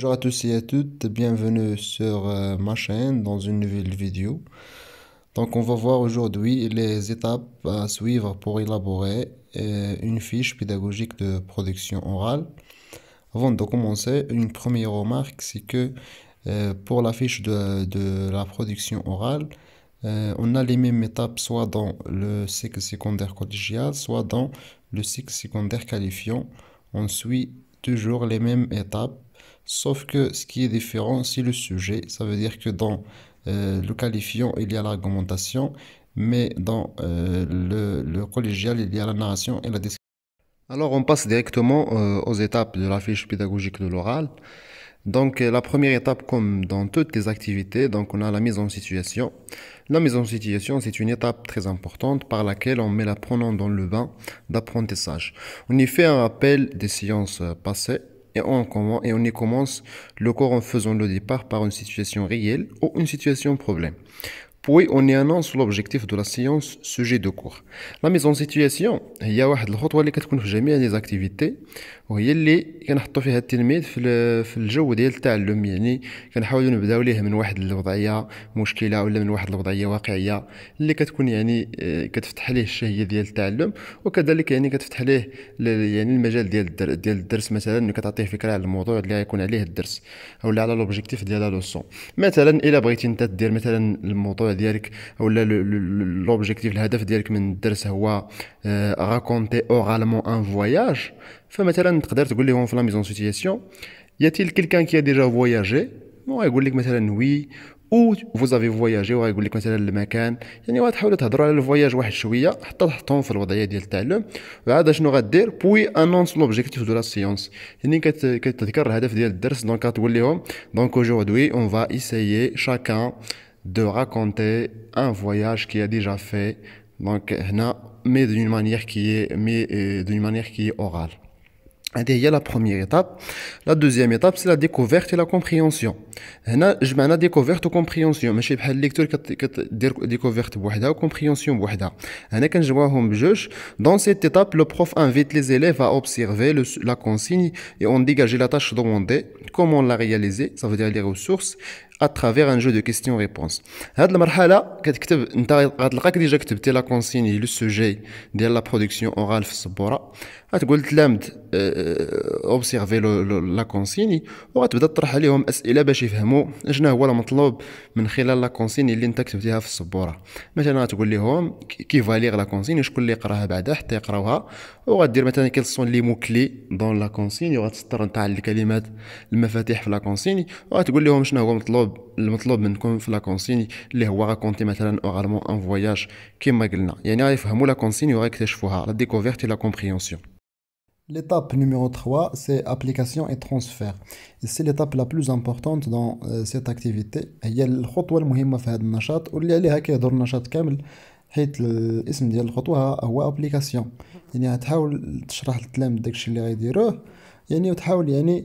Bonjour à tous et à toutes, bienvenue sur euh, ma chaîne dans une nouvelle vidéo. Donc on va voir aujourd'hui les étapes à suivre pour élaborer euh, une fiche pédagogique de production orale. Avant de commencer, une première remarque, c'est que euh, pour la fiche de, de la production orale, on a les mêmes étapes soit dans le cycle secondaire collégial, soit dans le cycle secondaire qualifiant. On suit toujours les mêmes étapes Sauf que ce qui est différent, c'est le sujet. Ça veut dire que dans euh, le qualifiant, il y a l'argumentation, mais dans euh, le, le, collégial, il y a la narration et la description. Alors, on passe directement euh, aux étapes de la fiche pédagogique de l'oral. Donc, la première étape, comme dans toutes les activités, donc on a la mise en situation. La mise en situation, c'est une étape très importante par laquelle on met l'apprenant dans le bain d'apprentissage. On y fait un rappel des séances passées et on, et on y commence le corps en faisant le départ par une situation réelle ou une situation problème. Puis on y annonce l'objectif de la séance sujet de cours. La mise en situation هي واحد الخطوة اللي كتكون في جميع لي زاكتيفيتي وهي اللي كنحطو فيها التلميذ في في الجو ديال التعلم يعني كنحاولو نبداو ليه من واحد الوضعية مشكلة ولا من واحد الوضعية واقعية اللي كتكون يعني آه، كتفتح ليه الشهية ديال التعلم وكذلك يعني كتفتح ليه يعني المجال ديال الدرس ديال الدرس مثلا كتعطيه فكرة على الموضوع اللي غيكون عليه الدرس ولا على لوبجيكتيف ديال لا لوسون مثلا الا بغيتي انت دير مثلا الموضوع ديالك ولا لوبجيكتيف الهدف ديالك من الدرس هو راكونتي اورالمون ان فواياج فمثلا تقدر تقول لهم في لا ميزون سيتياسيون ياتيل a t كي ديجا فواياجي a يقول لك مثلا وي او فوز افي فواياجي يقول لك مثلا المكان يعني تحاول تهضروا على الفواياج واحد شويه حتى تحطهم في الوضعيه ديال التعلم وعاد شنو غدير بوي انونس لوبجيكتيف دو لا سيونس يعني كتذكر الهدف ديال الدرس دونك غتقول لهم دونك اوجوردي اون فا ايسيي شاكان de raconter un voyage qui a déjà fait, donc, euh, mais d'une manière qui est, mais euh, d'une manière qui est orale c'est la première étape la deuxième étape c'est la découverte et la compréhension je découverte ou compréhension je ne découverte ou compréhension je vois dans cette étape le prof invite les élèves à observer la consigne et à dégager la tâche demandée comment la réaliser ça veut dire les ressources à travers un jeu de questions réponses à cette étape on va déjà écrire la consigne et le sujet de la production orale on اوبسيرفي لا كونسيني وغتبدا تطرح عليهم اسئله باش يفهموا شنو هو المطلوب من خلال لا كونسيني اللي انت كتبتيها في السبوره مثلا غتقول لهم كي فاليغ لا كونسيني شكون اللي يقراها بعدا حتى يقراوها وغدير مثلا كيلسون لي مو كلي دون لا كونسيني وغتسطر نتاع الكلمات المفاتيح في لا كونسيني وغتقول لهم شنو هو المطلوب المطلوب منكم في لا كونسيني اللي هو راكونتي مثلا اورالمون ان فواياج كيما قلنا يعني غيفهموا لا كونسيني وغيكتشفوها لا ديكوفيرت لا كومبريونسيون L'étape numéro 3, c'est application et transfert. c'est l'étape la plus importante dans euh, cette activité. هي الخطوة المهمة في هذا النشاط واللي عليها كيهضر النشاط كامل حيت الاسم ديال الخطوه هو ابليكاسيون يعني غتحاول تشرح للتلاميذ داكشي اللي غيديروه يعني وتحاول يعني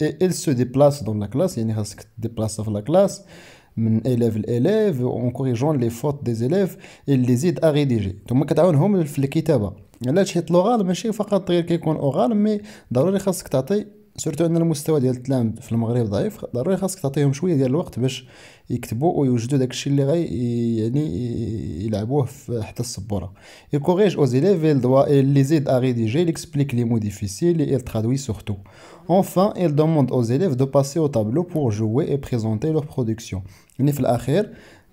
et elle se déplace dans la classe يعني خاصك déplace في la classe من élève لélève اون كوريجون لي fautes des élèves اللي زيد aide à ثم كتعاونهم في الكتابه علاش يعني حيت لوغال ماشي فقط غير كيكون اوغال مي ضروري خاصك تعطي سورتو ان المستوى ديال التلامذ في المغرب ضعيف ضروري خاصك تعطيهم شويه ديال الوقت باش يكتبوا ويوجدوا داكشي اللي غي يعني يلعبوه في حتى السبوره يكوريج او زيليف il doit il les aide à rédiger il explique les mots difficiles et il traduit surtout enfin il demande aux élèves de passer au tableau pour jouer et présenter leur production يعني في الاخير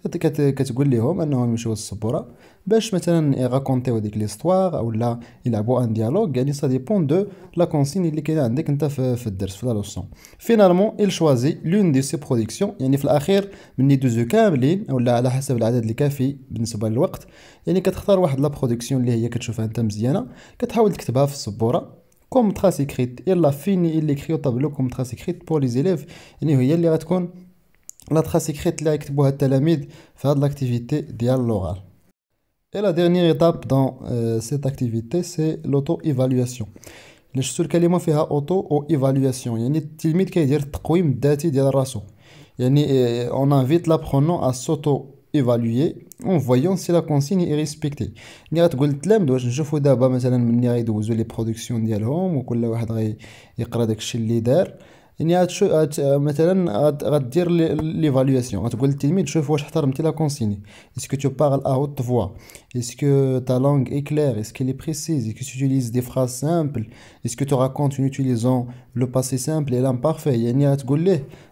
كتقول لهم انهم يمشيو للسبوره باش مثلا يغاكونتيو ديك ليستوار اولا يلعبوا ان ديالوغ يعني سا ديبون دو لا كونسين اللي كاينه عندك انت في, في الدرس في لا لوسون فينالمون il شوازي لون دي سي برودكسيون يعني في الاخير من يدوزو كاملين اولا على حسب العدد اللي كافي بالنسبه للوقت يعني كتختار واحد لا برودكسيون اللي هي كتشوفها انت مزيانه كتحاول تكتبها في السبوره كوم تراس اكريت يلا فيني اللي كريو طابلو كوم تراس اكريت بور لي زيليف يعني هي اللي غتكون la trace écrite là يكتبوها التلاميذ faire l'activité de l'oral et la dernière étape dans euh, cette activité c'est l'auto évaluation auto evaluation يعني التلميذ كيدير on invite l'apprenant à s'auto évaluer en voyant si la consigne est respectée. ou il y a une dire consigne. Est-ce que tu parles à haute voix? Est-ce que ta langue est claire? Est-ce qu'elle est précise? Est-ce que tu utilises des phrases simples? Est-ce que tu racontes en utilisant le passé simple et l'imparfait? Il y a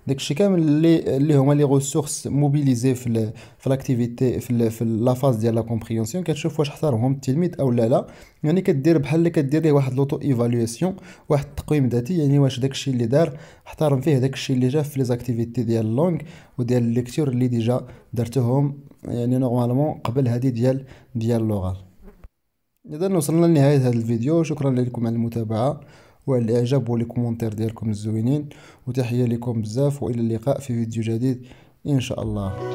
داكشي كامل اللي اللي هما لي ريسورس موبيليزي في في لاكتيفيتي في في لا فاز ديال لا كومبريونسيون كتشوف واش احترمهم التلميذ او لا لا يعني كدير بحال اللي كدير ليه واحد لوطو ايفالواسيون واحد التقويم ذاتي يعني واش داكشي اللي دار احترم فيه داكشي اللي جا في لي زاكتيفيتي ديال اللونغ وديال الليكتور اللي ديجا درتهم يعني نورمالمون قبل هذه ديال ديال لوغال اذا وصلنا لنهايه هذا الفيديو شكرا لكم على المتابعه وعلى الاعجاب و كومونتير ديالكم الزوينين وتحيه لكم بزاف والى اللقاء في فيديو جديد ان شاء الله